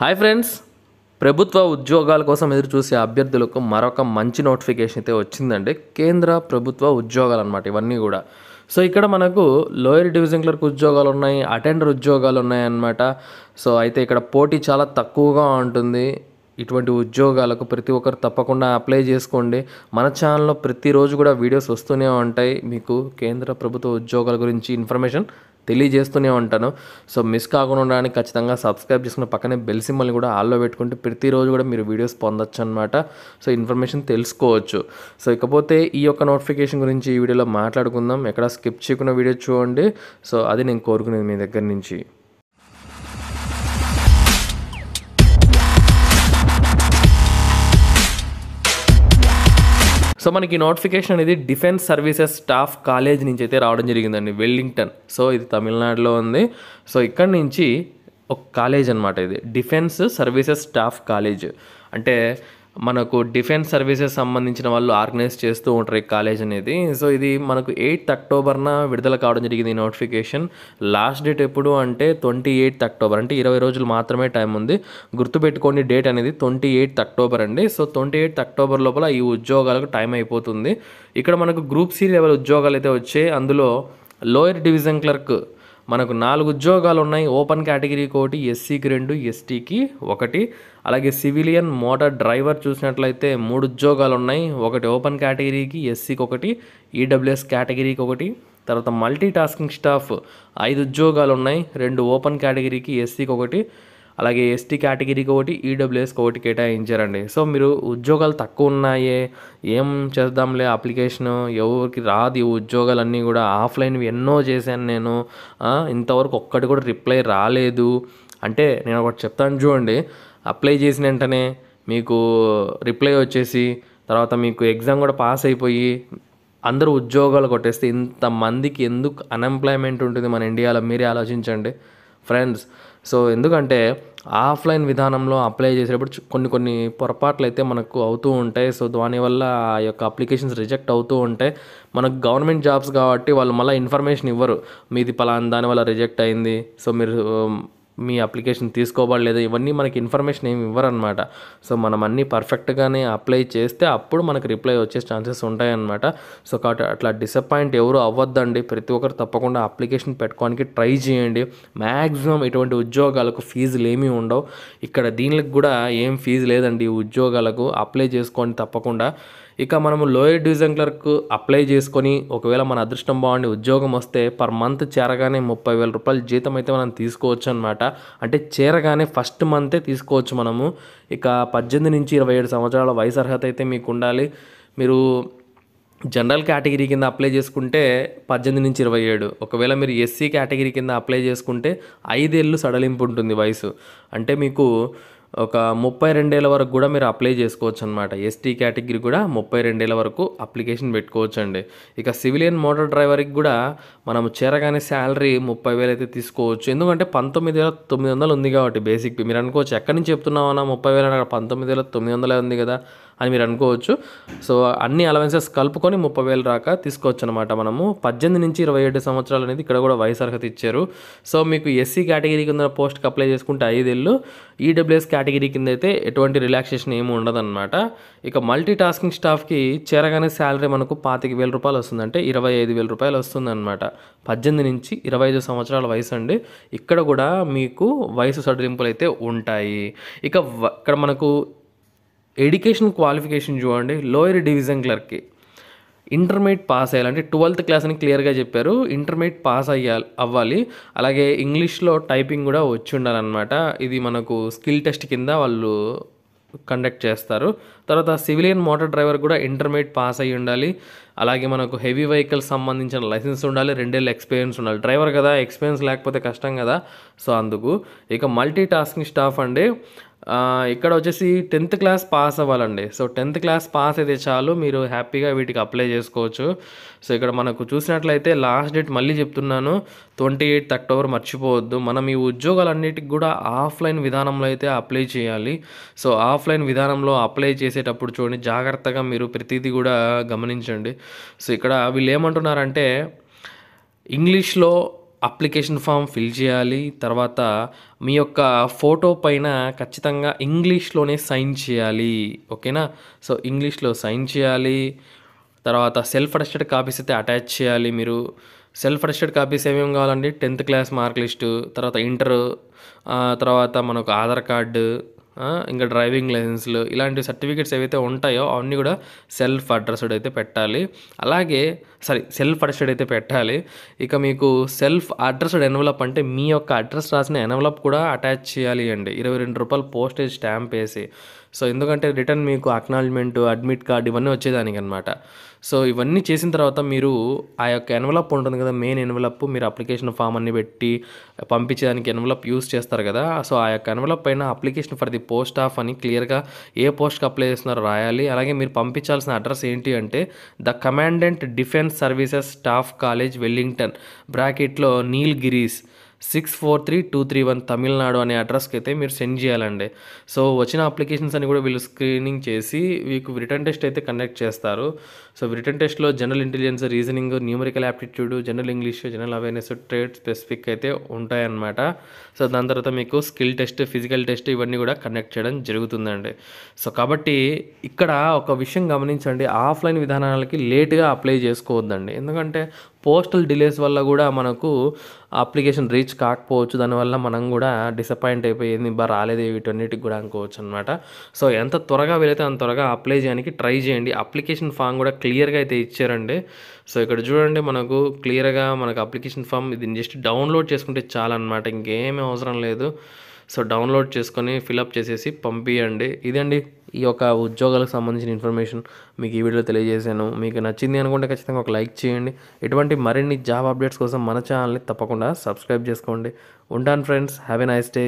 hi friends ప్రభుత్వ ఉద్యోగాల కోసం ఎదురు చూసే అభ్యర్థులకు మరొక మంచి నోటిఫికేషన్ అయితే వచ్చిందండి కేంద్ర ప్రభుత్వ ఉద్యోగాలు అనమాట ఇవన్నీ కూడా సో ఇక్కడ మనకు లోయర్ డివిజన్ క్లర్క్ ఉద్యోగాలు ఉన్నాయి అటెండర్ ఉద్యోగాలు ఉన్నాయన్నమాట సో అయితే ఇక్కడ పోటీ చాలా తక్కువగా ఉంటుంది ఇటువంటి ఉద్యోగాలకు ప్రతి ఒక్కరు తప్పకుండా అప్లై చేసుకోండి మన ఛానల్లో ప్రతిరోజు కూడా వీడియోస్ వస్తూనే ఉంటాయి మీకు కేంద్ర ప్రభుత్వ ఉద్యోగాల గురించి ఇన్ఫర్మేషన్ తెలియజేస్తూనే ఉంటాను సో మిస్ కాకుండా ఉండడానికి ఖచ్చితంగా సబ్స్క్రైబ్ చేసుకుని పక్కనే బెల్ సింబల్ని కూడా ఆల్లో పెట్టుకుంటే ప్రతిరోజు కూడా మీరు వీడియోస్ పొందొచ్చు అనమాట సో ఇన్ఫర్మేషన్ తెలుసుకోవచ్చు సో ఇకపోతే ఈ యొక్క నోటిఫికేషన్ గురించి ఈ వీడియోలో మాట్లాడుకుందాం ఎక్కడ స్కిప్ చేయకుండా వీడియో చూడండి సో అది నేను కోరుకునేది మీ దగ్గర నుంచి సో మనకి నోటిఫికేషన్ అనేది డిఫెన్స్ సర్వీసెస్ స్టాఫ్ కాలేజ్ నుంచి అయితే రావడం జరిగిందండి వెల్లింగ్టన్ సో ఇది తమిళనాడులో ఉంది సో ఇక్కడ నుంచి ఒక కాలేజ్ అనమాట ఇది డిఫెన్స్ సర్వీసెస్ స్టాఫ్ కాలేజ్ అంటే మనకు డిఫెన్స్ సర్వీసెస్ సంబంధించిన వాళ్ళు ఆర్గనైజ్ చేస్తూ ఉంటారు ఈ కాలేజ్ అనేది సో ఇది మనకు ఎయిత్ అక్టోబర్న విడుదల కావడం జరిగింది ఈ నోటిఫికేషన్ లాస్ట్ డేట్ ఎప్పుడు అంటే ట్వంటీ ఎయిత్ అక్టోబర్ అంటే ఇరవై రోజులు మాత్రమే టైం ఉంది గుర్తుపెట్టుకోండి డేట్ అనేది ట్వంటీ ఎయిత్ అక్టోబర్ అండి సో ట్వంటీ ఎయిత్ అక్టోబర్ లోపల ఈ ఉద్యోగాలకు టైం అయిపోతుంది ఇక్కడ మనకు గ్రూప్ సి లెవెల్ ఉద్యోగాలు అయితే వచ్చాయి అందులో లోయర్ డివిజన్ క్లర్క్ మనకు నాలుగు ఉద్యోగాలు ఉన్నాయి ఓపెన్ కేటగిరీకి ఒకటి ఎస్సీకి రెండు ఎస్టీకి ఒకటి అలాగే సివిలియన్ మోటార్ డ్రైవర్ చూసినట్లయితే మూడు ఉద్యోగాలు ఉన్నాయి ఒకటి ఓపెన్ కేటగిరీకి ఎస్సీకి ఒకటి ఈడబ్ల్యూఎస్ కేటగిరీకి ఒకటి తర్వాత మల్టీ టాస్కింగ్ స్టాఫ్ ఐదు ఉద్యోగాలు ఉన్నాయి రెండు ఓపెన్ కేటగిరీకి ఎస్సీకి ఒకటి అలాగే ఎస్టీ కేటగిరీకి ఒకటి ఈడబ్ల్యూఎస్కి e ఒకటి కేటాయించారండి సో మీరు ఉద్యోగాలు తక్కువ ఉన్నాయే ఏం చేద్దాంలే అప్లికేషన్ ఎవరికి రాదు ఈ ఉద్యోగాలన్నీ కూడా ఆఫ్లైన్ ఎన్నో చేశాను నేను ఇంతవరకు ఒక్కటి కూడా రిప్లై రాలేదు అంటే నేను ఒకటి చెప్తాను చూడండి అప్లై చేసిన వెంటనే మీకు రిప్లై వచ్చేసి తర్వాత మీకు ఎగ్జామ్ కూడా పాస్ అయిపోయి అందరూ ఉద్యోగాలు కొట్టేస్తే ఇంతమందికి ఎందుకు అన్ఎంప్లాయ్మెంట్ ఉంటుంది మన ఇండియాలో మీరే ఆలోచించండి ఫ్రెండ్స్ సో ఎందుకంటే ఆఫ్లైన్ విధానంలో అప్లై చేసేటప్పుడు కొన్ని కొన్ని పొరపాట్లు అయితే మనకు అవుతూ ఉంటాయి సో దానివల్ల ఆ యొక్క అప్లికేషన్స్ రిజెక్ట్ అవుతూ ఉంటాయి మనకు గవర్నమెంట్ జాబ్స్ కాబట్టి వాళ్ళు మళ్ళీ ఇన్ఫర్మేషన్ ఇవ్వరు మీది పలానా దానివల్ల రిజెక్ట్ అయింది సో మీరు మీ అప్లికేషన్ తీసుకోబడలేదు ఇవన్నీ మనకి ఇన్ఫర్మేషన్ ఏమి ఇవ్వరనమాట సో మనం అన్నీ పర్ఫెక్ట్గానే అప్లై చేస్తే అప్పుడు మనకు రిప్లై వచ్చే ఛాన్సెస్ ఉంటాయన్నమాట సో కాబట్టి అట్లా డిసప్పాయింట్ ఎవరు అవ్వద్దండి ప్రతి ఒక్కరు తప్పకుండా అప్లికేషన్ పెట్టుకోవడానికి ట్రై చేయండి మ్యాక్సిమం ఇటువంటి ఉద్యోగాలకు ఫీజులు ఏమీ ఉండవు ఇక్కడ దీనికి కూడా ఏం ఫీజు లేదండి ఉద్యోగాలకు అప్లై చేసుకోండి తప్పకుండా ఇక మనము లోయర్ డివిజన్ క్లర్క్ అప్లై చేసుకొని ఒకవేళ మన అదృష్టం బాగుండి ఉద్యోగం వస్తే పర్ మంత్ చేరగానే ముప్పై వేల రూపాయలు జీతం అయితే మనం తీసుకోవచ్చు అనమాట అంటే చేరగానే ఫస్ట్ మంతే తీసుకోవచ్చు మనము ఇక పద్దెనిమిది నుంచి ఇరవై ఏడు సంవత్సరాల వయసు అర్హత అయితే మీకు ఉండాలి మీరు జనరల్ కేటగిరీ కింద అప్లై చేసుకుంటే పద్దెనిమిది నుంచి ఇరవై ఏడు ఒకవేళ మీరు ఎస్సీ కేటగిరీ కింద అప్లై చేసుకుంటే ఐదేళ్ళు సడలింపు ఉంటుంది వయసు అంటే మీకు ఒక ముప్పై రెండేళ్ళ వరకు కూడా మీరు అప్లై చేసుకోవచ్చు అనమాట ఎస్టీ కేటగిరీ కూడా ముప్పై రెండేళ్ళ వరకు అప్లికేషన్ పెట్టుకోవచ్చు అండి ఇక సివిలియన్ మోటార్ డ్రైవర్కి కూడా మనం చేరగానే శాలరీ ముప్పై వేలు అయితే తీసుకోవచ్చు ఎందుకంటే పంతొమ్మిది వేల తొమ్మిది వందలు ఉంది కాబట్టి బేసిక్ మీరు అనుకోవచ్చు ఎక్కడి నుంచి చెప్తున్నామన్నా ముప్పై వేలు పంతొమ్మిది వేల తొమ్మిది వందలే ఉంది కదా అని మీరు అనుకోవచ్చు సో అన్ని అలవెన్సెస్ కలుపుకొని ముప్పై వేలు రాక తీసుకోవచ్చు అనమాట మనము పద్దెనిమిది నుంచి ఇరవై ఏడు సంవత్సరాలు అనేది ఇక్కడ కూడా వయసు అర్హత ఇచ్చారు సో మీకు ఎస్సీ కేటగిరీ కింద పోస్ట్కి అప్లై చేసుకుంటే ఐదేళ్ళు ఈడబ్ల్యూఎస్ e కేటగిరీ కింద అయితే ఎటువంటి రిలాక్సేషన్ ఏమి ఉండదన్నమాట ఇక మల్టీ టాస్కింగ్ స్టాఫ్కి చేరగానే శాలరీ మనకు పాతిక వేల రూపాయలు వస్తుందంటే ఇరవై ఐదు వేల రూపాయలు వస్తుందన్నమాట పద్దెనిమిది నుంచి ఇరవై ఐదు సంవత్సరాల వయసు అండి ఇక్కడ కూడా మీకు వయసు సడలింపులు అయితే ఉంటాయి ఇక ఇక్కడ మనకు ఎడ్యుకేషన్ క్వాలిఫికేషన్ చూడండి లోయర్ డివిజన్ క్లర్క్కి ఇంటర్మీడియట్ పాస్ అయ్యాలి అంటే ట్వెల్త్ క్లాస్ అని క్లియర్గా చెప్పారు ఇంటర్మీడియట్ పాస్ అయ్యాలి అవ్వాలి అలాగే ఇంగ్లీష్లో టైపింగ్ కూడా వచ్చి ఉండాలన్నమాట ఇది మనకు స్కిల్ టెస్ట్ కింద వాళ్ళు కండక్ట్ చేస్తారు తర్వాత సివిలియన్ మోటార్ డ్రైవర్ కూడా ఇంటర్మీడియట్ పాస్ అయ్యి ఉండాలి అలాగే మనకు హెవీ వెహికల్స్ సంబంధించిన లైసెన్స్ ఉండాలి రెండేళ్ళు ఎక్స్పీరియన్స్ ఉండాలి డ్రైవర్ కదా ఎక్స్పీరియన్స్ లేకపోతే కష్టం కదా సో అందుకు ఇక మల్టీ టాస్కింగ్ స్టాఫ్ అండి ఇక్కడ వచ్చేసి టెన్త్ క్లాస్ పాస్ అవ్వాలండి సో టెన్త్ క్లాస్ పాస్ అయితే చాలు మీరు హ్యాపీగా వీటికి అప్లై చేసుకోవచ్చు సో ఇక్కడ మనకు చూసినట్లయితే లాస్ట్ డేట్ మళ్ళీ చెప్తున్నాను ట్వంటీ ఎయిత్ అక్టోబర్ మర్చిపోవద్దు మనం ఈ ఉద్యోగాలన్నిటికి కూడా ఆఫ్లైన్ విధానంలో అయితే అప్లై చేయాలి సో ఆఫ్లైన్ విధానంలో అప్లై చేసేటప్పుడు చూడండి జాగ్రత్తగా మీరు ప్రతిదీ కూడా గమనించండి సో ఇక్కడ వీళ్ళు ఏమంటున్నారంటే ఇంగ్లీష్లో అప్లికేషన్ ఫామ్ ఫిల్ చేయాలి తర్వాత మీ యొక్క ఫోటో పైన ఖచ్చితంగా ఇంగ్లీష్లోనే సైన్ చేయాలి ఓకేనా సో ఇంగ్లీష్లో సైన్ చేయాలి తర్వాత సెల్ఫ్ అటెస్టెడ్ కాపీస్ అయితే అటాచ్ చేయాలి మీరు సెల్ఫ్ అటెస్టెడ్ కాపీస్ ఏమేమి కావాలండి టెన్త్ క్లాస్ మార్క్ లిస్టు తర్వాత ఇంటర్ తర్వాత మనకు ఆధార్ కార్డు ఇంకా డ్రైవింగ్ లైసెన్స్లు ఇలాంటి సర్టిఫికేట్స్ ఏవైతే ఉంటాయో అవన్నీ కూడా సెల్ఫ్ అడ్రస్డ్ అయితే పెట్టాలి అలాగే సారీ సెల్ఫ్ అడ్రస్డ్ అయితే పెట్టాలి ఇక మీకు సెల్ఫ్ అడ్రస్డ్ ఎన్వలప్ అంటే మీ యొక్క అడ్రస్ రాసిన ఎన్వలప్ కూడా అటాచ్ చేయాలి అండి ఇరవై రెండు రూపాయలు పోస్టేజ్ స్టాంప్ వేసి సో ఎందుకంటే రిటర్న్ మీకు అక్నాలజ్మెంట్ అడ్మిట్ కార్డ్ ఇవన్నీ వచ్చేదానికి అనమాట సో ఇవన్నీ చేసిన తర్వాత మీరు ఆ యొక్క ఎన్వలప్ ఉంటుంది కదా మెయిన్ ఎన్వలప్ మీరు అప్లికేషన్ ఫామ్ అన్ని పెట్టి పంపించడానికి ఎన్వలప్ యూస్ చేస్తారు కదా సో ఆ యొక్క ఎన్వలప్ పైన application for the post of అని క్లియర్గా ఏ పోస్ట్కి అప్లై చేస్తున్నారో రాయాలి అలాగే మీరు పంపించాల్సిన అడ్రస్ ఏంటి అంటే the commandant defence services staff college Wellington బ్రాకెట్లో Nilgiris six four three two three one Tamil Nadu అనే అడ్రస్కి అయితే మీరు సెండ్ చేయాలండి సో వచ్చిన అప్లికేషన్స్ అని కూడా వీళ్ళు స్క్రీనింగ్ చేసి మీకు రిటర్న్ టెస్ట్ అయితే కండక్ట్ చేస్తారు సో రిటర్న్ టెస్ట్లో general intelligence reasoning numerical aptitude general English general awareness trade specific అయితే ఉంటాయన్నమాట సో దాని తర్వాత మీకు స్కిల్ టెస్ట్ ఫిజికల్ టెస్ట్ ఇవన్నీ కూడా కనెక్ట్ చేయడం జరుగుతుందండి సో కాబట్టి ఇక్కడ ఒక విషయం గమనించండి ఆఫ్లైన్ విధానాలకి లేట్గా అప్లై చేసుకోవద్దండి ఎందుకంటే పోస్టల్ డిలేస్ వల్ల కూడా మనకు అప్లికేషన్ రీచ్ కాకపోవచ్చు దానివల్ల మనం కూడా డిసప్పాయింట్ అయిపోయింది బా రాలేదు వీటన్నిటికి కూడా అనుకోవచ్చు అనమాట సో ఎంత త్వరగా వీలైతే అంత త్వరగా అప్లై చేయడానికి ట్రై చేయండి అప్లికేషన్ ఫామ్ కూడా క్లియర్గా అయితే ఇచ్చారండి సో ఇక్కడ చూడండి మనకు క్లియర్గా మనకు అప్లికేషన్ ఫామ్ ఇది జస్ట్ డౌన్లోడ్ చేసుకుంటే చాలన్నమాట ఇంకేమీ అవసరం లేదు సో డౌన్లోడ్ చేసుకొని ఫిలప్ చేసేసి పంపించండి ఇదండి ఈ యొక్క ఉద్యోగాలకు సంబంధించిన ఇన్ఫర్మేషన్ మీకు ఈ వీడియో తెలియజేశాను మీకు నచ్చింది అనుకుంటే ఖచ్చితంగా ఒక లైక్ చేయండి ఇటువంటి మరిన్ని జాబ్ అప్డేట్స్ కోసం మన ఛానల్ని తప్పకుండా సబ్స్క్రైబ్ చేసుకోండి ఉంటాను ఫ్రెండ్స్ హ్యావీ నైస్ డే